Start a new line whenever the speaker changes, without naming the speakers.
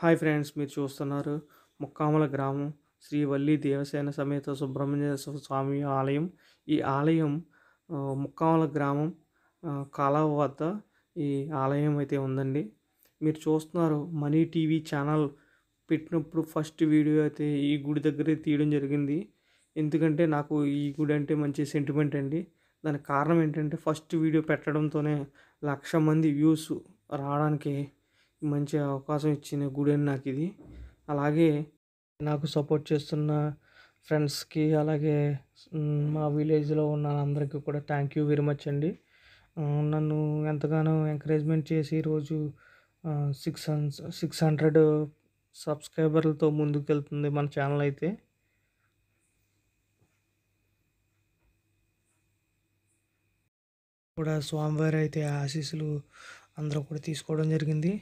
hi friends మీరు చూస్తున్నారు ముక్కామల గ్రామం శ్రీ వల్లి దేవసేన సమేత సుబ్రహ్మణ్య స్వామి ఆలయం ఈ ఆలయం ముక్కామల గ్రామం కాలవ వద్ద ఈ ఆలయం అయితే ఉందండి మీరు చూస్తున్నారు మనీ టీవీ ఛానల్ పెట్టినప్పుడు ఫస్ట్ వీడియో అయితే ఈ గుడి దగ్గరే తీయడం జరిగింది ఎందుకంటే నాకు ఈ గుడి అంటే మంచి సెంటిమెంట్ అండి దానికి కారణం ఏంటంటే ఫస్ట్ వీడియో పెట్టడంతోనే లక్ష మంది వ్యూస్ రావడానికి మంచి అవకాశం ఇచ్చిన గుడి అని నాకు ఇది అలాగే నాకు సపోర్ట్ చేస్తున్న ఫ్రెండ్స్కి అలాగే మా విలేజ్లో ఉన్న అందరికీ కూడా థ్యాంక్ యూ వెరీ మచ్ అండి నన్ను ఎంతగానో ఎంకరేజ్మెంట్ చేసి రోజు సిక్స్ సిక్స్ హండ్రెడ్ సబ్స్క్రైబర్లతో ముందుకు వెళ్తుంది మన ఛానల్ అయితే
కూడా స్వామివారి అయితే ఆశీస్సులు అందరూ కూడా తీసుకోవడం జరిగింది